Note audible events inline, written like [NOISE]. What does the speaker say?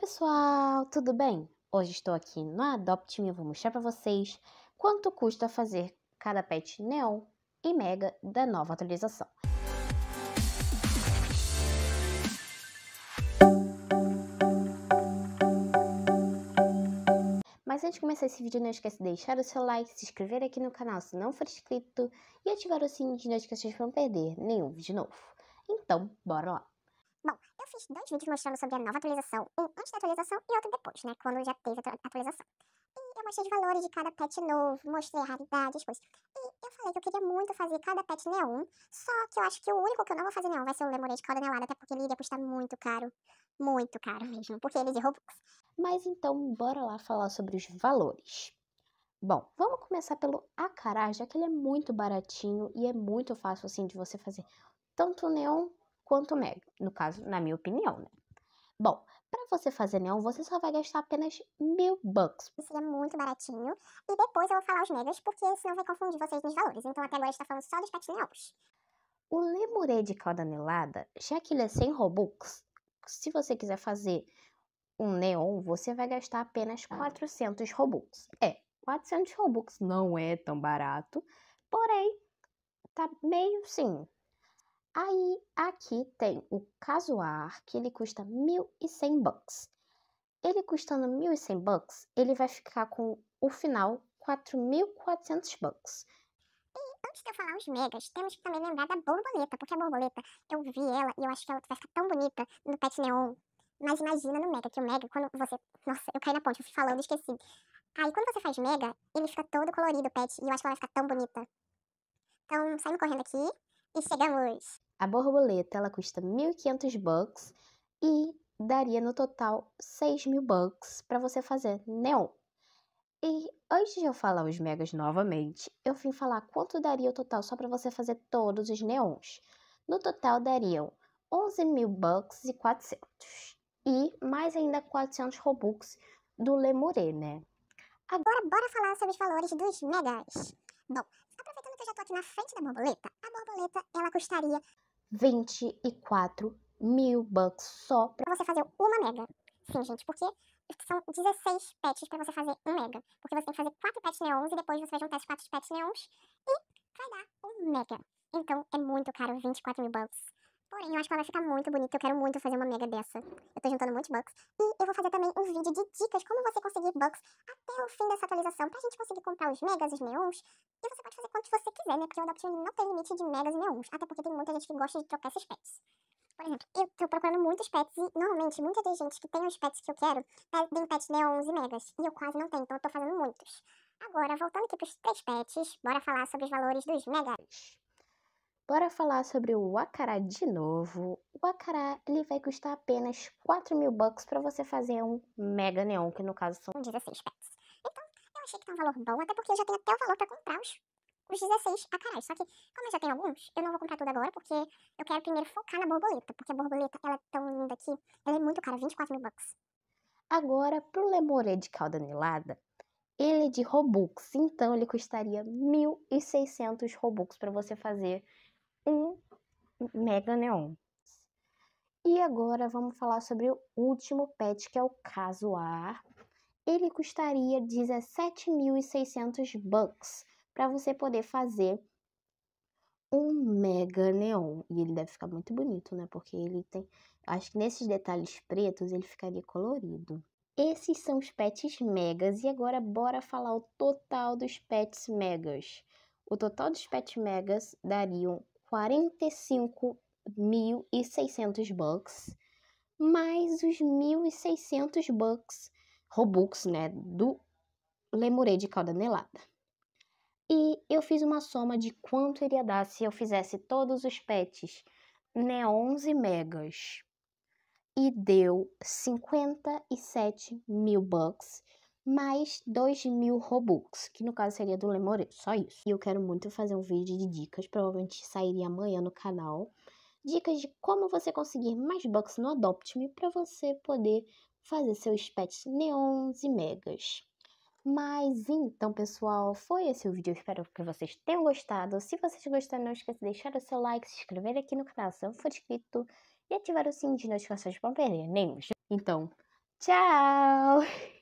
pessoal, tudo bem? Hoje estou aqui no Adopt Me, vou mostrar para vocês quanto custa fazer cada pet Neon e Mega da nova atualização. Mas antes de começar esse vídeo, não esquece de deixar o seu like, se inscrever aqui no canal se não for inscrito e ativar o sininho de notificações para não perder nenhum vídeo novo. Então, bora lá! Bom, eu fiz dois vídeos mostrando sobre a nova atualização, um antes da atualização e outro depois, né, quando já teve a atualização. E eu mostrei os valores de cada pet novo, mostrei a raridade, as coisas. E eu falei que eu queria muito fazer cada pet neon, só que eu acho que o único que eu não vou fazer neon vai ser o lemurei de calda nelada, até porque ele iria custar muito caro, muito caro [LAUGHS] mesmo, porque ele é de Robux. Mas então, bora lá falar sobre os valores. Bom, vamos começar pelo acará, já que ele é muito baratinho e é muito fácil assim de você fazer tanto neon quanto mega, no caso, na minha opinião, né? Bom, para você fazer neon, você só vai gastar apenas mil bucks. Isso é muito baratinho. E depois eu vou falar os megas, porque senão vai confundir vocês nos valores. Então até agora a gente tá falando só dos pet neons. O lemurê de calda anelada, já que ele é 100 robux, se você quiser fazer um neon, você vai gastar apenas 400 ah. robux. É, 400 robux não é tão barato, porém, tá meio sim, Aí aqui tem o casuar, que ele custa 1.100 bucks. Ele custando 1.100 bucks, ele vai ficar com o final 4.400 bucks. E antes de eu falar os megas, temos que também lembrar da borboleta, porque a borboleta, eu vi ela e eu acho que ela vai ficar tão bonita no Pet Neon. Mas imagina no Mega, que o Mega, quando você. Nossa, eu caí na ponte, eu fui falando, esqueci. Aí quando você faz Mega, ele fica todo colorido, Pet, e eu acho que ela vai ficar tão bonita. Então, saindo correndo aqui e chegamos. A borboleta ela custa 1.500 bucks e daria no total 6.000 bucks para você fazer neon. E antes de eu falar os megas novamente, eu vim falar quanto daria o total só para você fazer todos os neons. No total dariam 11.000 mil bucks e 400. E mais ainda 400 robux do Lemuré, né? Agora bora falar sobre os valores dos megas. Bom, aproveitando então, eu já tô aqui na frente da borboleta, a borboleta ela custaria 24 mil bucks só pra você fazer uma mega. Sim, gente, porque são 16 pets pra você fazer um mega. Porque você tem que fazer 4 pets neons e depois você vai juntar esses 4 pets neons e vai dar um mega. Então é muito caro, 24 mil bucks. Porém, eu acho que ela vai ficar muito bonita. Eu quero muito fazer uma mega dessa. Eu tô juntando muitos bucks. E eu vou fazer também um vídeo de dicas como você conseguir bucks até o fim dessa atualização. Pra gente conseguir comprar os megas, os neons. E você pode fazer quantos você quiser, né? Porque o Adoption não tem limite de megas e neons. Até porque tem muita gente que gosta de trocar esses pets. Por exemplo, eu tô procurando muitos pets e normalmente muita gente que tem os pets que eu quero é, tem pets neons e megas. E eu quase não tenho, então eu tô fazendo muitos. Agora, voltando aqui pros três pets, bora falar sobre os valores dos megas. Bora falar sobre o acará de novo. O acará ele vai custar apenas 4 mil bucks para você fazer um mega neon, que no caso são 16 pets. Então, eu achei que tá um valor bom, até porque eu já tenho até o valor para comprar os, os 16 acarás. Só que, como eu já tenho alguns, eu não vou comprar tudo agora, porque eu quero primeiro focar na borboleta, porque a borboleta, ela é tão linda aqui, ela é muito cara, 24 mil bucks. Agora, pro lemuré de calda anelada, ele é de Robux, então ele custaria 1.600 Robux para você fazer um Mega Neon. E agora vamos falar sobre o último pet, que é o Caso Ar. Ele custaria 17.600 bucks para você poder fazer um mega neon. E ele deve ficar muito bonito, né? Porque ele tem. Acho que nesses detalhes pretos ele ficaria colorido. Esses são os pets megas. E agora bora falar o total dos pets megas. O total dos pets megas dariam 45.600 bucks, mais os 1.600 bucks, Robux, né, do lemuré de calda Nelada. E eu fiz uma soma de quanto iria dar se eu fizesse todos os pets, né, 11 megas. E deu 57 mil bucks, mais 2 mil Robux, que no caso seria do Lemore só isso. E eu quero muito fazer um vídeo de dicas, provavelmente sairia amanhã no canal. Dicas de como você conseguir mais bucks no Adopt Me para você poder fazer seus pets neons e megas. Mas então, pessoal, foi esse o vídeo. Eu espero que vocês tenham gostado. Se vocês gostaram, não esqueça de deixar o seu like, se inscrever aqui no canal se não for inscrito e ativar o sininho de notificações para não perder nenhum. Então, tchau! [LAUGHS]